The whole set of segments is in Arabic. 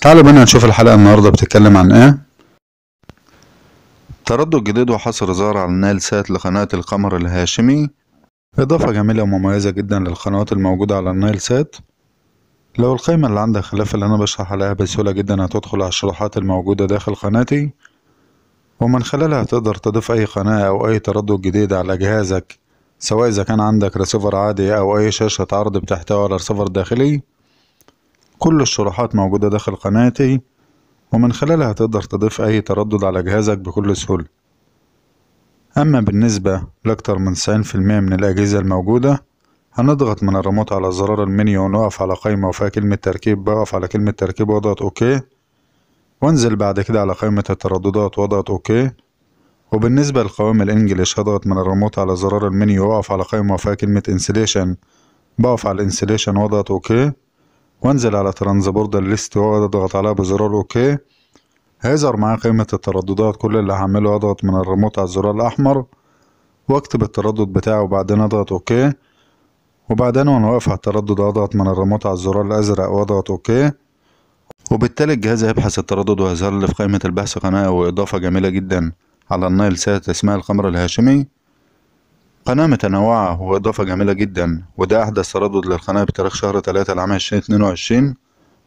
تعالوا بنا نشوف الحلقة النهاردة بتتكلم عن ايه تردد جديد وحصر زار على النيل سات لقناة القمر الهاشمي إضافة جميلة ومميزة جدا للقنوات الموجودة على النايل سات لو القائمة اللي عندها خلاف اللي أنا بشرح عليها بسهولة جدا هتدخل على الشروحات الموجودة داخل قناتي ومن خلالها تقدر تضيف أي قناة أو أي تردد جديد على جهازك سواء إذا كان عندك ريسيفر عادي أو أي شاشة عرض بتحتوي على ريسيفر داخلي كل الشروحات موجودة داخل قناتي ومن خلالها تقدر تضيف أي تردد على جهازك بكل سهولة أما بالنسبة لأكتر من 90% من الأجهزة الموجودة هنضغط من الريموت على زرار المنيو ونقف على قائمة وفيها كلمة تركيب بقف على كلمة تركيب واضغط أوكي وانزل بعد كده على قائمة الترددات واضغط أوكي وبالنسبة لقوائم الإنجليش هضغط من الريموت على زرار المنيو وأقف على قائمة وفيها كلمة انسليشن بقف على الانسليشن واضغط أوكي وانزل على ترانزبوردر ليست واضغط عليها بزرار اوكي هيظهر معايا قيمة الترددات كل اللي هعمله اضغط من الريموت على الزرار الاحمر واكتب التردد بتاعي وبعدين اضغط اوكي وبعدين وانا واقف على التردد اضغط من الريموت على الزرار الازرق واضغط اوكي وبالتالي الجهاز هيبحث التردد ويظهر لي في قائمة البحث قناة وإضافة جميلة جدا على النايل سات اسمها القمر الهاشمي قناة متنوعة وإضافة جميلة جدا وده أحدث تردد للقناة بتاريخ شهر 3 لعام 2022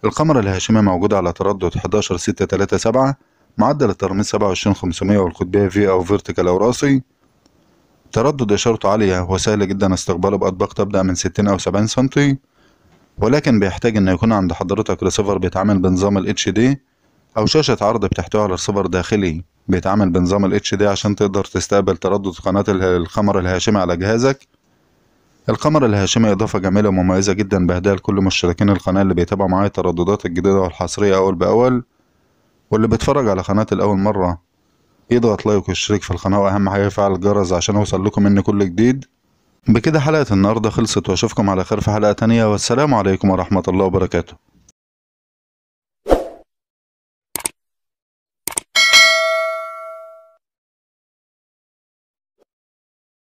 القمرة الهاشمة موجودة على تردد 11637 معدل الترميز 27500 والقطبية في أو فيرتيكال أو راسي تردد إشارته عالية وسهل جدا استقباله بأطباق تبدأ من 60 أو 70 سنتي ولكن بيحتاج إنه يكون عند حضرتك ريسيفر بيتعامل بنظام ال HD أو شاشة عرض بتحتوي على ريسيفر داخلي بيتعامل بنظام ال دي عشان تقدر تستقبل تردد قناة القمر الهاشمي على جهازك القمر الهاشمي إضافة جميلة ومميزة جدا بهديها لكل مشتركين القناة اللي بيتابعوا معايا الترددات الجديدة والحصرية أول بأول واللي بيتفرج على قناتي لأول مرة يضغط لايك ويشترك في القناة وأهم حاجة يفعل الجرس عشان أوصل لكم مني كل جديد بكده حلقة النهاردة خلصت وأشوفكم على خير في حلقة تانية والسلام عليكم ورحمة الله وبركاته